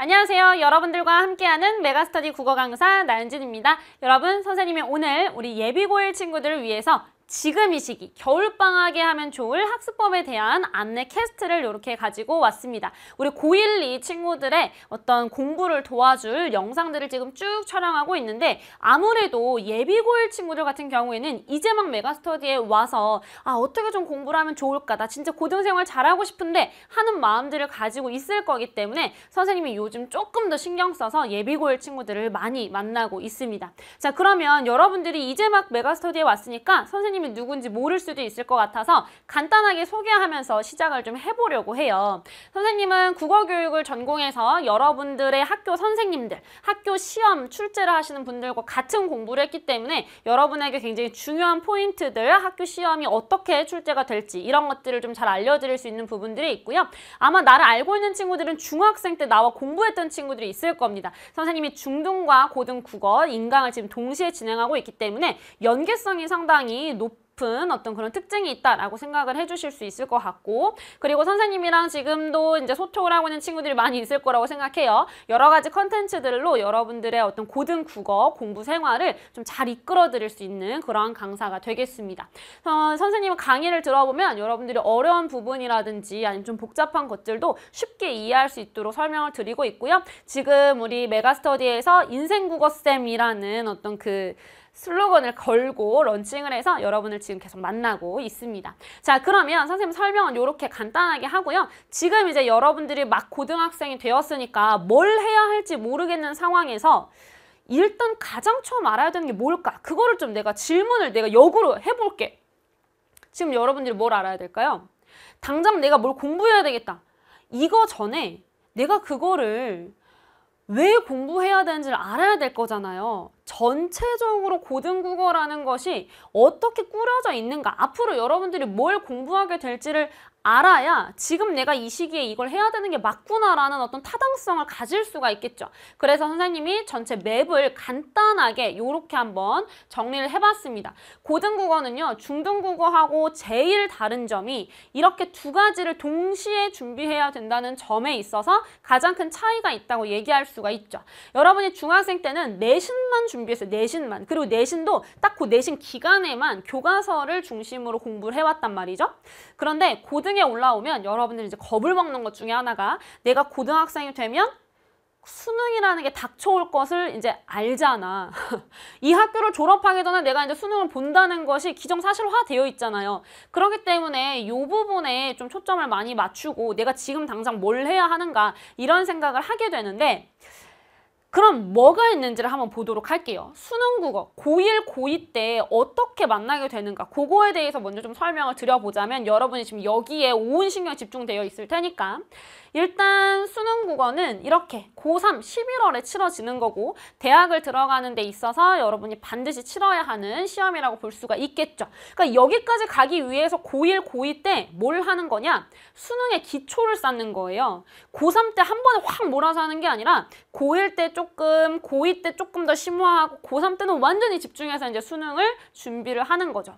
안녕하세요. 여러분들과 함께하는 메가스터디 국어 강사 나은진입니다. 여러분, 선생님이 오늘 우리 예비고일 친구들을 위해서 지금 이 시기 겨울방학에 하면 좋을 학습법에 대한 안내 캐스트를 이렇게 가지고 왔습니다. 우리 고1, 2 친구들의 어떤 공부를 도와줄 영상들을 지금 쭉 촬영하고 있는데 아무래도 예비 고1 친구들 같은 경우에는 이제 막 메가스터디에 와서 아 어떻게 좀 공부를 하면 좋을까 나 진짜 고등생활 잘하고 싶은데 하는 마음들을 가지고 있을 거기 때문에 선생님이 요즘 조금 더 신경 써서 예비 고1 친구들을 많이 만나고 있습니다. 자 그러면 여러분들이 이제 막 메가스터디에 왔으니까 선생님 하나님이 누군지 모를 수도 있을 것 같아서 간단하게 소개하면서 시작을 좀 해보려고 해요. 선생님은 국어 교육을 전공해서 여러분들의 학교 선생님들, 학교 시험 출제를 하시는 분들과 같은 공부를 했기 때문에 여러분에게 굉장히 중요한 포인트들, 학교 시험이 어떻게 출제가 될지 이런 것들을 좀 잘 알려드릴 수 있는 부분들이 있고요. 아마 나를 알고 있는 친구들은 중학생 때 나와 공부했던 친구들이 있을 겁니다. 선생님이 중등과 고등 국어, 인강을 지금 동시에 진행하고 있기 때문에 연계성이 상당히 높 높은 어떤 그런 특징이 있다라고 생각을 해주실 수 있을 것 같고 그리고 선생님이랑 지금도 이제 소통을 하고 있는 친구들이 많이 있을 거라고 생각해요. 여러 가지 컨텐츠들로 여러분들의 어떤 고등 국어 공부 생활을 좀 잘 이끌어 드릴 수 있는 그런 강사가 되겠습니다. 어, 선생님 강의를 들어보면 여러분들이 어려운 부분이라든지 아니면 좀 복잡한 것들도 쉽게 이해할 수 있도록 설명을 드리고 있고요. 지금 우리 메가스터디에서 인생국어쌤이라는 어떤 그 슬로건을 걸고 런칭을 해서 여러분을 지금 계속 만나고 있습니다. 자 그러면 선생님 설명은 이렇게 간단하게 하고요. 지금 이제 여러분들이 막 고등학생이 되었으니까 뭘 해야 할지 모르겠는 상황에서 일단 가장 처음 알아야 되는 게 뭘까? 그거를 좀 내가 질문을 내가 역으로 해볼게. 지금 여러분들이 뭘 알아야 될까요? 당장 내가 뭘 공부해야 되겠다. 이거 전에 내가 그거를 왜 공부해야 되는지를 알아야 될 거잖아요. 전체적으로 고등국어라는 것이 어떻게 꾸려져 있는가 앞으로 여러분들이 뭘 공부하게 될지를 알아야 지금 내가 이 시기에 이걸 해야 되는 게 맞구나라는 어떤 타당성을 가질 수가 있겠죠. 그래서 선생님이 전체 맵을 간단하게 이렇게 한번 정리를 해봤습니다. 고등국어는요. 중등국어하고 제일 다른 점이 이렇게 두 가지를 동시에 준비해야 된다는 점에 있어서 가장 큰 차이가 있다고 얘기할 수가 있죠. 여러분이 중학생 때는 내신만 준비했어요. 내신만. 그리고 내신도 딱 그 내신 기간에만 교과서를 중심으로 공부를 해왔단 말이죠. 그런데 고등 수준에 올라오면 여러분들이 이제 겁을 먹는 것 중에 하나가 내가 고등학생이 되면 수능이라는 게 닥쳐올 것을 이제 알잖아. 이 학교를 졸업하기 전에 내가 이제 수능을 본다는 것이 기정사실화 되어 있잖아요. 그렇기 때문에 이 부분에 좀 초점을 많이 맞추고 내가 지금 당장 뭘 해야 하는가 이런 생각을 하게 되는데 그럼 뭐가 있는지를 한번 보도록 할게요. 수능 국어, 고1, 고2 때 어떻게 만나게 되는가 그거에 대해서 먼저 좀 설명을 드려보자면 여러분이 지금 여기에 온 신경 이 집중되어 있을 테니까 일단 수능 국어는 이렇게 고3 11월에 치러지는 거고 대학을 들어가는 데 있어서 여러분이 반드시 치러야 하는 시험이라고 볼 수가 있겠죠. 그러니까 여기까지 가기 위해서 고1, 고2 때 뭘 하는 거냐 수능의 기초를 쌓는 거예요. 고3 때 한 번에 확 몰아서 하는 게 아니라 고1 때 조금 고2 때 조금 더 심화하고 고3 때는 완전히 집중해서 이제 수능을 준비를 하는 거죠.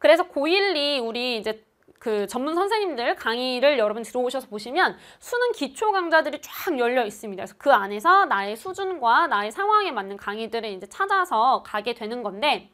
그래서 고1, 2 우리 이제 그 전문 선생님들 강의를 여러분 들어오셔서 보시면 수능 기초 강좌들이 쫙 열려 있습니다. 그래서 그 안에서 나의 수준과 나의 상황에 맞는 강의들을 이제 찾아서 가게 되는 건데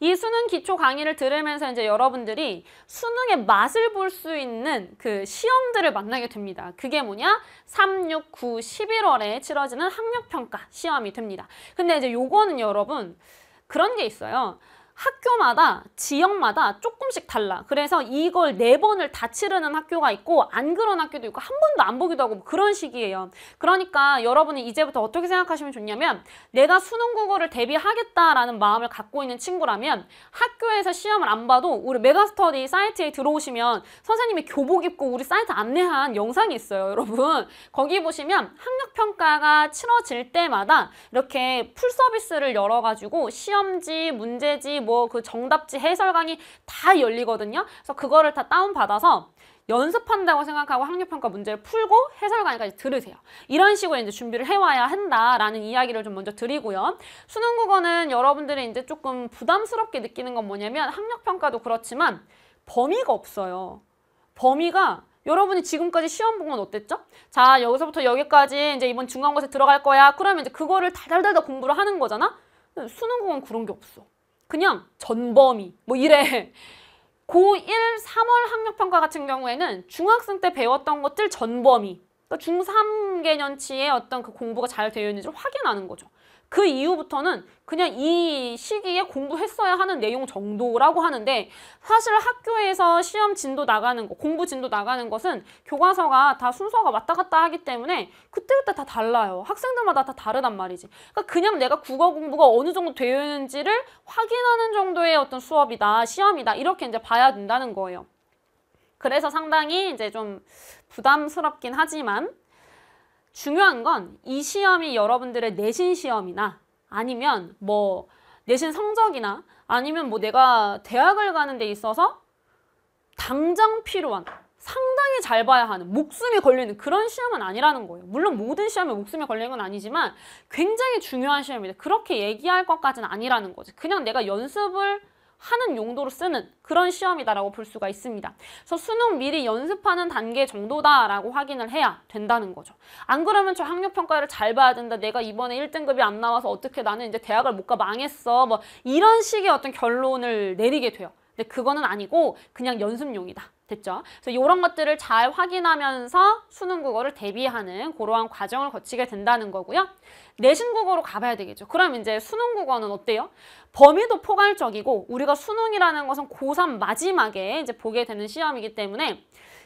이 수능 기초 강의를 들으면서 이제 여러분들이 수능의 맛을 볼 수 있는 그 시험들을 만나게 됩니다. 그게 뭐냐? 3, 6, 9, 11월에 치러지는 학력평가 시험이 됩니다. 근데 이제 요거는 여러분 그런 게 있어요. 학교마다 지역마다 조금씩 달라. 그래서 이걸 네 번을 다 치르는 학교가 있고 안 그런 학교도 있고 한 번도 안 보기도 하고 뭐 그런 식이에요. 그러니까 여러분이 이제부터 어떻게 생각하시면 좋냐면 내가 수능 국어를 대비하겠다라는 마음을 갖고 있는 친구라면 학교에서 시험을 안 봐도 우리 메가스터디 사이트에 들어오시면 선생님이 교복 입고 우리 사이트 안내한 영상이 있어요. 여러분 거기 보시면 학력평가가 치러질 때마다 이렇게 풀서비스를 열어가지고 시험지, 문제지, 뭐그 정답지 해설 강의 다 열리거든요. 그래서 그거를 다 다운받아서 연습한다고 생각하고 학력평가 문제를 풀고 해설 강의까지 들으세요. 이런 식으로 이제 준비를 해와야 한다라는 이야기를 좀 먼저 드리고요. 수능 국어는 여러분들이 이제 조금 부담스럽게 느끼는 건 뭐냐면 학력평가도 그렇지만 범위가 없어요. 범위가 여러분이 지금까지 시험 본 건 어땠죠? 자 여기서부터 여기까지 이제 이번 중간고사 들어갈 거야. 그러면 이제 그거를 달달달달 공부를 하는 거잖아. 수능 공은 그런 게 없어. 그냥 전범위 뭐 이래. 고1 3월 학력평가 같은 경우에는 중학생 때 배웠던 것들 전범위 그러니까 중3 개년치에 어떤 그 공부가 잘 되어 있는지 확인하는 거죠. 그 이후부터는 그냥 이 시기에 공부했어야 하는 내용 정도라고 하는데 사실 학교에서 시험 진도 나가는 거, 공부 진도 나가는 것은 교과서가 다 순서가 왔다 갔다 하기 때문에 그때그때 다 달라요. 학생들마다 다 다르단 말이지. 그러니까 그냥 내가 국어 공부가 어느 정도 되는지를 확인하는 정도의 어떤 수업이다, 시험이다 이렇게 이제 봐야 된다는 거예요. 그래서 상당히 이제 좀 부담스럽긴 하지만 중요한 건 이 시험이 여러분들의 내신 시험이나 아니면 뭐 내신 성적이나 아니면 뭐 내가 대학을 가는 데 있어서 당장 필요한 상당히 잘 봐야 하는 목숨이 걸리는 그런 시험은 아니라는 거예요. 물론 모든 시험에 목숨이 걸리는 건 아니지만 굉장히 중요한 시험이다. 그렇게 얘기할 것까지는 아니라는 거지. 그냥 내가 연습을 하는 용도로 쓰는 그런 시험이다라고 볼 수가 있습니다. 그래서 수능 미리 연습하는 단계 정도다라고 확인을 해야 된다는 거죠. 안 그러면 저 학력평가를 잘 봐야 된다. 내가 이번에 1등급이 안 나와서 어떻게 나는 이제 대학을 못 가 망했어. 뭐 이런 식의 어떤 결론을 내리게 돼요. 근데 그거는 아니고 그냥 연습용이다. 됐죠? 그래서 이런 것들을 잘 확인하면서 수능 국어를 대비하는 그러한 과정을 거치게 된다는 거고요. 내신 국어로 가봐야 되겠죠. 그럼 이제 수능 국어는 어때요? 범위도 포괄적이고 우리가 수능이라는 것은 고3 마지막에 이제 보게 되는 시험이기 때문에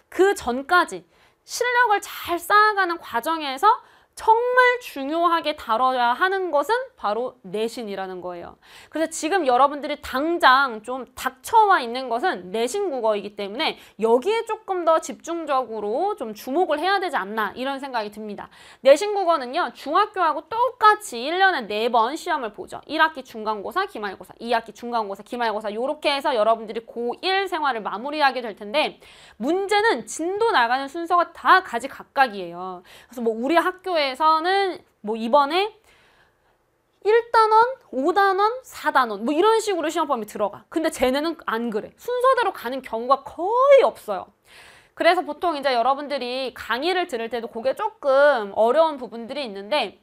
그 전까지 실력을 잘 쌓아가는 과정에서 정말 중요하게 다뤄야 하는 것은 바로 내신이라는 거예요. 그래서 지금 여러분들이 당장 좀 닥쳐와 있는 것은 내신 국어이기 때문에 여기에 조금 더 집중적으로 좀 주목을 해야 되지 않나 이런 생각이 듭니다. 내신 국어는요. 중학교하고 똑같이 1년에 4번 시험을 보죠. 1학기 중간고사, 기말고사, 2학기 중간고사, 기말고사 요렇게 해서 여러분들이 고1 생활을 마무리하게 될 텐데 문제는 진도 나가는 순서가 다 가지각각이에요. 그래서 뭐 우리 학교에 학교에서는 뭐 이번에 1단원, 5단원, 4단원 뭐 이런 식으로 시험범위 들어가. 근데 쟤네는 안 그래. 순서대로 가는 경우가 거의 없어요. 그래서 보통 이제 여러분들이 강의를 들을 때도 그게 조금 어려운 부분들이 있는데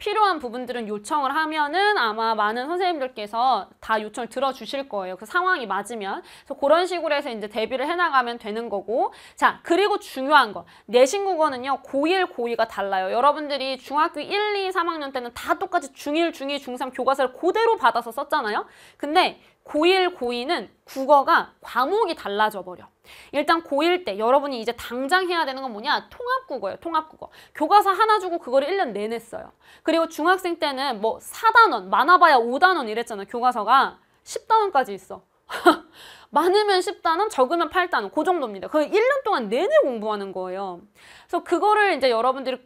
필요한 부분들은 요청을 하면은 아마 많은 선생님들께서 다 요청을 들어주실 거예요. 그 상황이 맞으면. 그래서 그런 식으로 해서 이제 대비를 해나가면 되는 거고. 자, 그리고 중요한 거. 내신 국어는요, 고일고이가 달라요. 여러분들이 중학교 1, 2, 3학년 때는 다 똑같이 중1, 중2, 중3 교과서를 그대로 받아서 썼잖아요. 근데 고일고이는 국어가 과목이 달라져 버려. 일단 고1 때 여러분이 이제 당장 해야 되는 건 뭐냐? 통합국어예요. 통합국어. 교과서 하나 주고 그거를 1년 내내 써요. 그리고 중학생 때는 뭐 4단원, 많아봐야 5단원 이랬잖아요. 교과서가 10단원까지 있어. 많으면 10단원, 적으면 8단원, 그 정도입니다. 그 1년 동안 내내 공부하는 거예요. 그래서 그거를 이제 여러분들이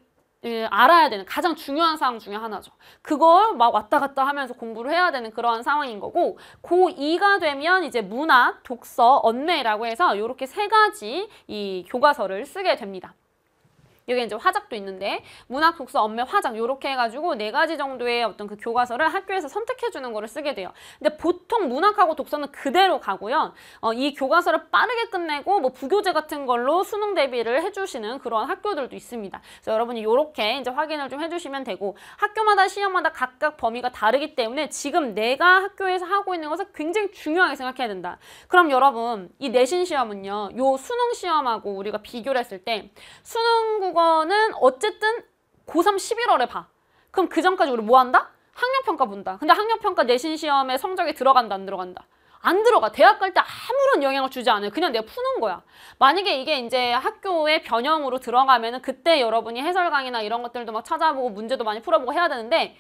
예, 알아야 되는 가장 중요한 사항 중에 하나죠. 그걸 막 왔다 갔다 하면서 공부를 해야 되는 그러한 상황인 거고 고2가 되면 이제 문화 독서, 언매라고 해서 이렇게 세 가지 이 교과서를 쓰게 됩니다. 여기 이제 화작도 있는데 문학, 독서, 엄매, 화작 요렇게 해가지고 네 가지 정도의 어떤 그 교과서를 학교에서 선택해주는 거를 쓰게 돼요. 근데 보통 문학하고 독서는 그대로 가고요. 어, 이 교과서를 빠르게 끝내고 뭐 부교재 같은 걸로 수능 대비를 해주시는 그런 학교들도 있습니다. 그래서 여러분이 요렇게 이제 확인을 좀 해주시면 되고 학교마다 시험마다 각각 범위가 다르기 때문에 지금 내가 학교에서 하고 있는 것을 굉장히 중요하게 생각해야 된다. 그럼 여러분 이 내신 시험은요. 요 수능 시험하고 우리가 비교를 했을 때 수능국 국어는 어쨌든 고3 11월에 봐. 그럼 그 전까지 우리 뭐 한다? 학력평가 본다. 근데 학력평가 내신 시험에 성적이 들어간다 안 들어간다? 안 들어가. 대학 갈 때 아무런 영향을 주지 않아요. 그냥 내가 푸는 거야. 만약에 이게 이제 학교의 변형으로 들어가면은 그때 여러분이 해설 강의나 이런 것들도 막 찾아보고 문제도 많이 풀어보고 해야 되는데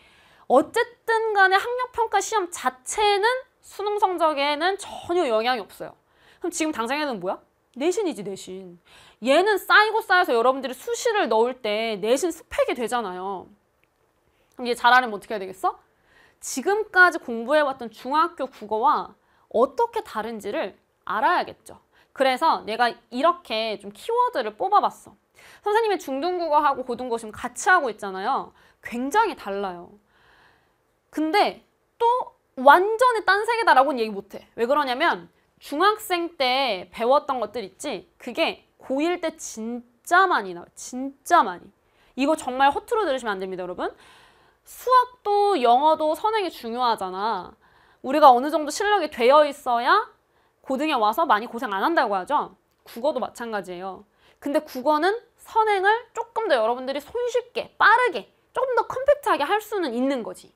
어쨌든 간에 학력평가 시험 자체는 수능 성적에는 전혀 영향이 없어요. 그럼 지금 당장에는 뭐야? 내신이지 내신. 얘는 쌓이고 쌓여서 여러분들이 수시를 넣을 때 내신 스펙이 되잖아요. 그럼 얘 잘하려면 어떻게 해야 되겠어? 지금까지 공부해왔던 중학교 국어와 어떻게 다른지를 알아야겠죠. 그래서 내가 이렇게 좀 키워드를 뽑아봤어. 선생님의 중등국어하고 고등국어 지금 같이 하고 있잖아요. 굉장히 달라요. 근데 또 완전히 딴 세계다라고는 얘기 못해. 왜 그러냐면 중학생 때 배웠던 것들 있지? 그게 고1 때 진짜 많이 나와요. 진짜 많이. 이거 정말 허투루 들으시면 안 됩니다, 여러분. 수학도 영어도 선행이 중요하잖아. 우리가 어느 정도 실력이 되어 있어야 고등에 와서 많이 고생 안 한다고 하죠. 국어도 마찬가지예요. 근데 국어는 선행을 조금 더 여러분들이 손쉽게, 빠르게, 조금 더 컴팩트하게 할 수는 있는 거지.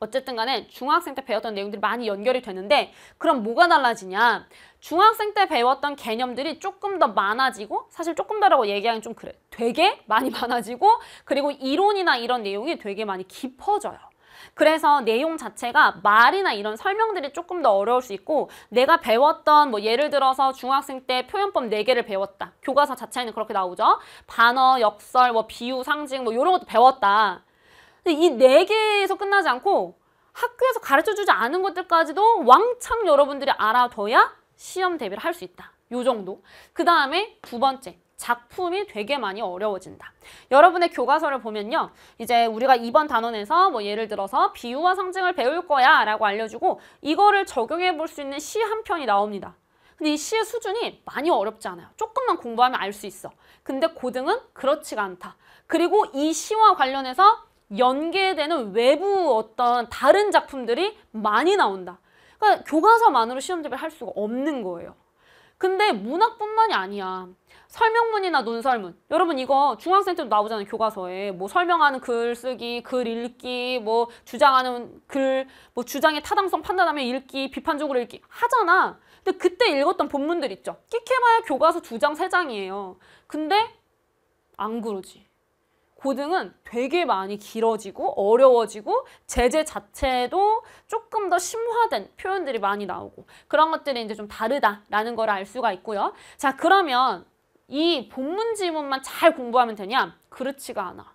어쨌든 간에 중학생 때 배웠던 내용들이 많이 연결이 되는데 그럼 뭐가 달라지냐 중학생 때 배웠던 개념들이 조금 더 많아지고 사실 조금 더라고 얘기하기 좀 그래 되게 많이 많아지고 그리고 이론이나 이런 내용이 되게 많이 깊어져요 그래서 내용 자체가 말이나 이런 설명들이 조금 더 어려울 수 있고 내가 배웠던 뭐 예를 들어서 중학생 때 표현법 네개를 배웠다 교과서 자체에는 그렇게 나오죠 반어, 역설, 뭐 비유, 상징 뭐 이런 것도 배웠다 이네 개에서 끝나지 않고 학교에서 가르쳐주지 않은 것들까지도 왕창 여러분들이 알아둬야 시험 대비를 할 수 있다. 요 정도. 그 다음에 두 번째. 작품이 되게 많이 어려워진다. 여러분의 교과서를 보면요. 이제 우리가 이번 단원에서 뭐 예를 들어서 비유와 상징을 배울 거야 라고 알려주고 이거를 적용해 볼 수 있는 시 한 편이 나옵니다. 근데 이 시의 수준이 많이 어렵지 않아요. 조금만 공부하면 알 수 있어. 근데 고등은 그렇지가 않다. 그리고 이 시와 관련해서 연계되는 외부 어떤 다른 작품들이 많이 나온다. 그러니까 교과서만으로 시험 대비할 수가 없는 거예요. 근데 문학뿐만이 아니야. 설명문이나 논설문. 여러분 이거 중학생 때도 나오잖아요. 교과서에. 뭐 설명하는 글 쓰기, 글 읽기, 뭐 주장하는 글, 뭐 주장의 타당성 판단하며 읽기, 비판적으로 읽기 하잖아. 근데 그때 읽었던 본문들 있죠. 끼케마야 교과서 두 장, 세 장이에요. 근데 안 그러지. 고등은 되게 많이 길어지고 어려워지고 제재 자체도 조금 더 심화된 표현들이 많이 나오고 그런 것들이 이제 좀 다르다라는 걸 알 수가 있고요. 자 그러면 이 본문 지문만 잘 공부하면 되냐? 그렇지가 않아.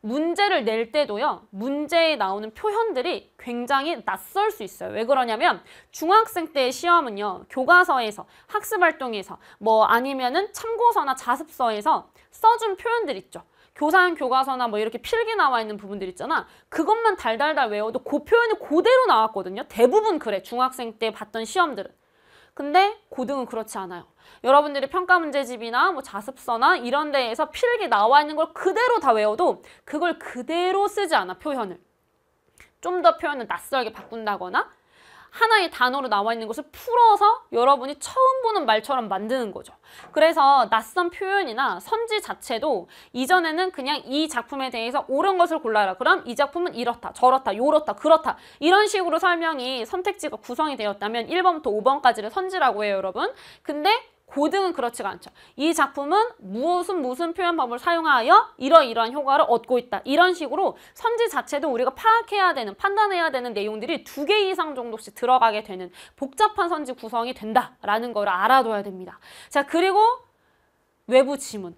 문제를 낼 때도요. 문제에 나오는 표현들이 굉장히 낯설 수 있어요. 왜 그러냐면 중학생 때의 시험은요. 교과서에서 학습활동에서 뭐 아니면은 참고서나 자습서에서 써준 표현들 있죠. 교산 교과서나 뭐 이렇게 필기 나와 있는 부분들 있잖아. 그것만 달달달 외워도 그 표현이 그대로 나왔거든요. 대부분 그래. 중학생 때 봤던 시험들은. 근데 고등은 그렇지 않아요. 여러분들이 평가 문제집이나 뭐 자습서나 이런 데에서 필기 나와 있는 걸 그대로 다 외워도 그걸 그대로 쓰지 않아, 표현을. 좀 더 표현을 낯설게 바꾼다거나 하나의 단어로 나와 있는 것을 풀어서 여러분이 처음 보는 말처럼 만드는 거죠. 그래서 낯선 표현이나 선지 자체도 이전에는 그냥 이 작품에 대해서 옳은 것을 골라라. 그럼 이 작품은 이렇다, 저렇다, 요렇다, 그렇다. 이런 식으로 설명이 선택지가 구성이 되었다면 1번부터 5번까지를 선지라고 해요, 여러분. 근데 고등은 그렇지가 않죠. 이 작품은 무슨 무슨 표현법을 사용하여 이러이러한 효과를 얻고 있다. 이런 식으로 선지 자체도 우리가 파악해야 되는, 판단해야 되는 내용들이 두 개 이상 정도씩 들어가게 되는 복잡한 선지 구성이 된다라는 걸 알아둬야 됩니다. 자, 그리고 외부 지문.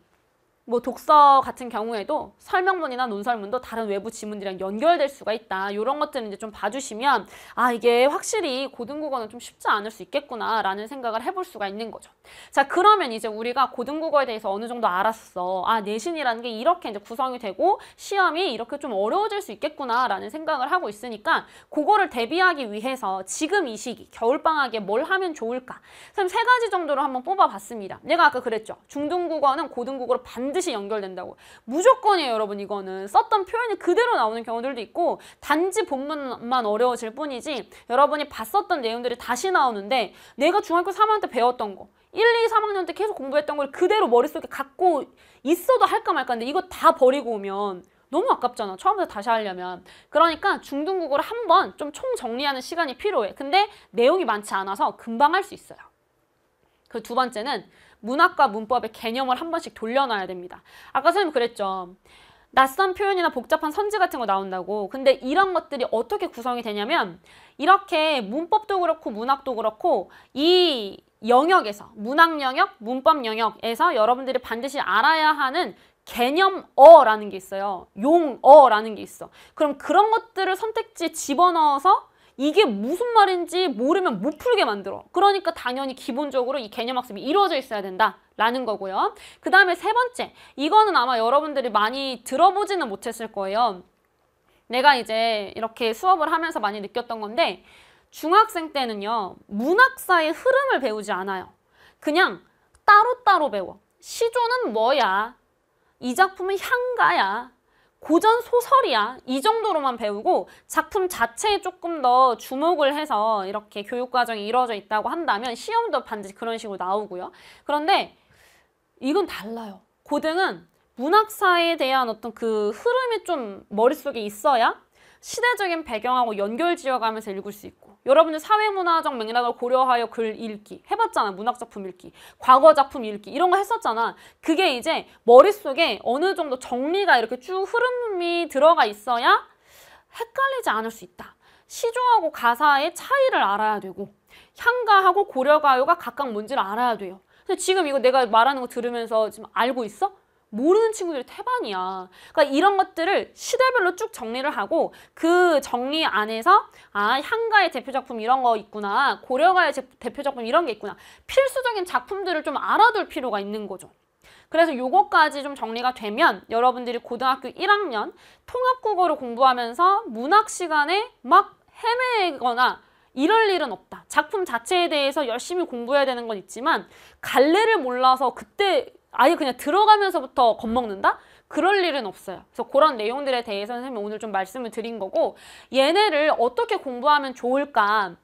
뭐 독서 같은 경우에도 설명문이나 논설문도 다른 외부 지문들이랑 연결될 수가 있다. 이런 것들은 이제 좀 봐주시면 아 이게 확실히 고등국어는 좀 쉽지 않을 수 있겠구나라는 생각을 해볼 수가 있는 거죠. 자 그러면 이제 우리가 고등국어에 대해서 어느 정도 알았어. 아 내신이라는 게 이렇게 이제 구성이 되고 시험이 이렇게 좀 어려워질 수 있겠구나라는 생각을 하고 있으니까 그거를 대비하기 위해서 지금 이 시기 겨울방학에 뭘 하면 좋을까? 선생님 세 가지 정도로 한번 뽑아봤습니다. 내가 아까 그랬죠. 중등국어는 고등국어로 반 반드시 연결된다고. 무조건이에요, 여러분 이거는. 썼던 표현이 그대로 나오는 경우들도 있고 단지 본문만 어려워질 뿐이지 여러분이 봤었던 내용들이 다시 나오는데 내가 중학교 3학년 때 배웠던 거 1, 2, 3학년 때 계속 공부했던 걸 그대로 머릿속에 갖고 있어도 할까 말까인데 이거 다 버리고 오면 너무 아깝잖아. 처음부터 다시 하려면. 그러니까 중등국어를 한번 좀 총 정리하는 시간이 필요해. 근데 내용이 많지 않아서 금방 할 수 있어요. 그 두 번째는 문학과 문법의 개념을 한 번씩 돌려놔야 됩니다. 아까 선생님 그랬죠. 낯선 표현이나 복잡한 선지 같은 거 나온다고. 근데 이런 것들이 어떻게 구성이 되냐면 이렇게 문법도 그렇고 문학도 그렇고 이 영역에서 문학 영역, 문법 영역에서 여러분들이 반드시 알아야 하는 개념어라는 게 있어요. 용어라는 게 있어. 그럼 그런 것들을 선택지에 집어넣어서 이게 무슨 말인지 모르면 못 풀게 만들어. 그러니까 당연히 기본적으로 이 개념 학습이 이루어져 있어야 된다. 라는 거고요. 그 다음에 세 번째, 이거는 아마 여러분들이 많이 들어보지는 못했을 거예요. 내가 이제 이렇게 수업을 하면서 많이 느꼈던 건데 중학생 때는요. 문학사의 흐름을 배우지 않아요. 그냥 따로따로 배워. 시조는 뭐야? 이 작품은 향가야. 고전 소설이야 이 정도로만 배우고 작품 자체에 조금 더 주목을 해서 이렇게 교육 과정이 이루어져 있다고 한다면 시험도 반드시 그런 식으로 나오고요. 그런데 이건 달라요. 고등은 문학사에 대한 어떤 그 흐름이 좀 머릿속에 있어야 시대적인 배경하고 연결 지어가면서 읽을 수 있고 여러분들 사회문화적 맥락을 고려하여 글 읽기 해봤잖아 문학작품 읽기 과거 작품 읽기 이런 거 했었잖아 그게 이제 머릿속에 어느 정도 정리가 이렇게 쭉 흐름이 들어가 있어야 헷갈리지 않을 수 있다 시조하고 가사의 차이를 알아야 되고 향가하고 고려가요가 각각 뭔지를 알아야 돼요 근데 지금 이거 내가 말하는 거 들으면서 지금 알고 있어? 모르는 친구들이 태반이야. 그러니까 이런 것들을 시대별로 쭉 정리를 하고 그 정리 안에서 아 향가의 대표 작품 이런 거 있구나 고려가의 대표 작품 이런 게 있구나 필수적인 작품들을 좀 알아둘 필요가 있는 거죠. 그래서 요거까지 좀 정리가 되면 여러분들이 고등학교 1학년 통합국어를 공부하면서 문학 시간에 막 헤매거나 이럴 일은 없다. 작품 자체에 대해서 열심히 공부해야 되는 건 있지만 갈래를 몰라서 그때 아예 그냥 들어가면서부터 겁먹는다? 그럴 일은 없어요. 그래서 그런 내용들에 대해서 선생님 오늘 좀 말씀을 드린 거고 얘네를 어떻게 공부하면 좋을까?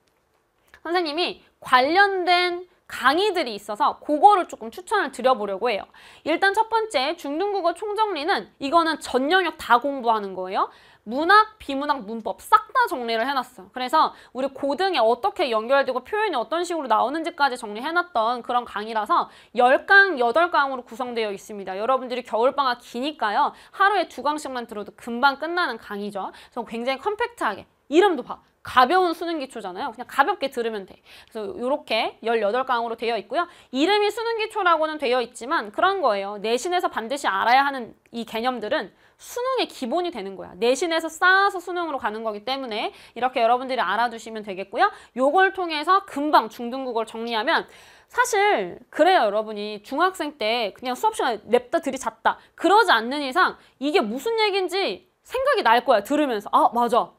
선생님이 관련된 강의들이 있어서 그거를 조금 추천을 드려보려고 해요. 일단 첫 번째 중등국어 총정리는 이거는 전 영역 다 공부하는 거예요. 문학, 비문학, 문법 싹 다 정리를 해놨어. 그래서 우리 고등에 어떻게 연결되고 표현이 어떤 식으로 나오는지까지 정리해놨던 그런 강의라서 열강 여덟 강으로 구성되어 있습니다. 여러분들이 겨울방학 기니까요. 하루에 두강씩만 들어도 금방 끝나는 강의죠. 그래서 굉장히 컴팩트하게 이름도 봐. 가벼운 수능 기초잖아요. 그냥 가볍게 들으면 돼. 그래서 이렇게 18강으로 되어 있고요. 이름이 수능 기초라고는 되어 있지만 그런 거예요. 내신에서 반드시 알아야 하는 이 개념들은 수능의 기본이 되는 거야. 내신에서 쌓아서 수능으로 가는 거기 때문에 이렇게 여러분들이 알아두시면 되겠고요. 요걸 통해서 금방 중등국어를 정리하면 사실 그래요 여러분이 중학생 때 그냥 수업 시간에 냅다 들이잤다 그러지 않는 이상 이게 무슨 얘기인지 생각이 날 거야 들으면서 아 맞아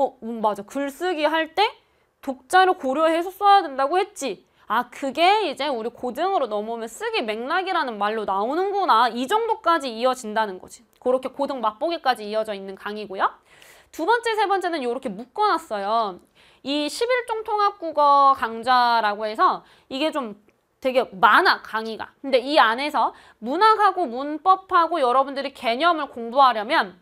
어, 음, 맞아. 글쓰기 할 때 독자를 고려해서 써야 된다고 했지. 아, 그게 이제 우리 고등으로 넘어오면 쓰기 맥락이라는 말로 나오는구나. 이 정도까지 이어진다는 거지. 그렇게 고등 맛보기까지 이어져 있는 강의고요. 두 번째, 세 번째는 이렇게 묶어놨어요. 이 11종 통합국어 강좌라고 해서 이게 좀 되게 많아 강의가 근데 이 안에서 문학하고 문법하고 여러분들이 개념을 공부하려면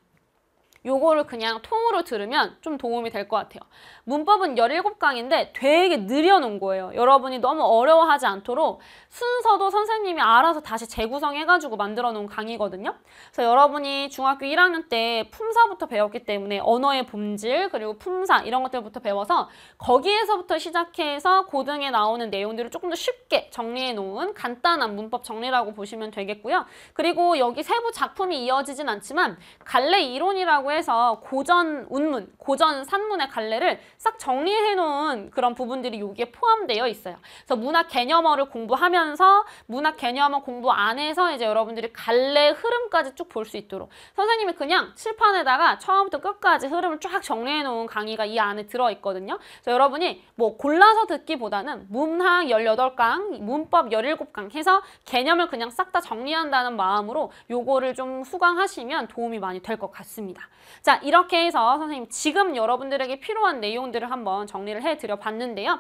요거를 그냥 통으로 들으면 좀 도움이 될 것 같아요. 문법은 17강인데 되게 느려놓은 거예요. 여러분이 너무 어려워하지 않도록 순서도 선생님이 알아서 다시 재구성해가지고 만들어 놓은 강의거든요. 그래서 여러분이 중학교 1학년 때 품사부터 배웠기 때문에 언어의 본질 그리고 품사 이런 것들부터 배워서 거기에서부터 시작해서 고등에 나오는 내용들을 조금 더 쉽게 정리해 놓은 간단한 문법 정리라고 보시면 되겠고요. 그리고 여기 세부 작품이 이어지진 않지만 갈래 이론이라고 해서 고전 운문, 고전 산문의 갈래를 싹 정리해놓은 그런 부분들이 여기에 포함되어 있어요. 그래서 문학 개념어를 공부하면서 문학 개념어 공부 안에서 이제 여러분들이 갈래 흐름까지 쭉 볼 수 있도록 선생님이 그냥 칠판에다가 처음부터 끝까지 흐름을 쫙 정리해놓은 강의가 이 안에 들어있거든요. 그래서 여러분이 뭐 골라서 듣기보다는 문학 18강, 문법 17강 해서 개념을 그냥 싹 다 정리한다는 마음으로 요거를 좀 수강하시면 도움이 많이 될 것 같습니다. 자 이렇게 해서 선생님 지금 여러분들에게 필요한 내용 내용들을 한번 정리를 해드려 봤는데요.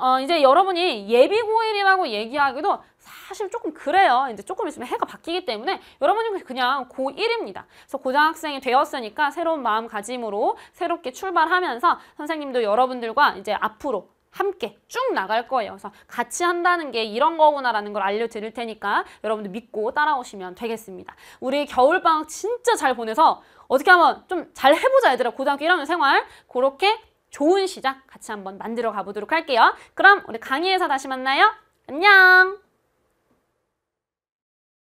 어, 이제 여러분이 예비고일이라고 얘기하기도 사실 조금 그래요. 이제 조금 있으면 해가 바뀌기 때문에 여러분이 그냥 고1입니다. 그래서 고등학생이 되었으니까 새로운 마음가짐으로 새롭게 출발하면서 선생님도 여러분들과 이제 앞으로 함께 쭉 나갈 거예요. 그래서 같이 한다는 게 이런 거구나라는 걸 알려드릴 테니까 여러분들 믿고 따라오시면 되겠습니다. 우리 겨울방학 진짜 잘 보내서 어떻게 하면 좀 잘 해보자 얘들아 고등학교 1학년 생활 그렇게 좋은 시작 같이 한번 만들어 가보도록 할게요. 그럼 우리 강의에서 다시 만나요. 안녕!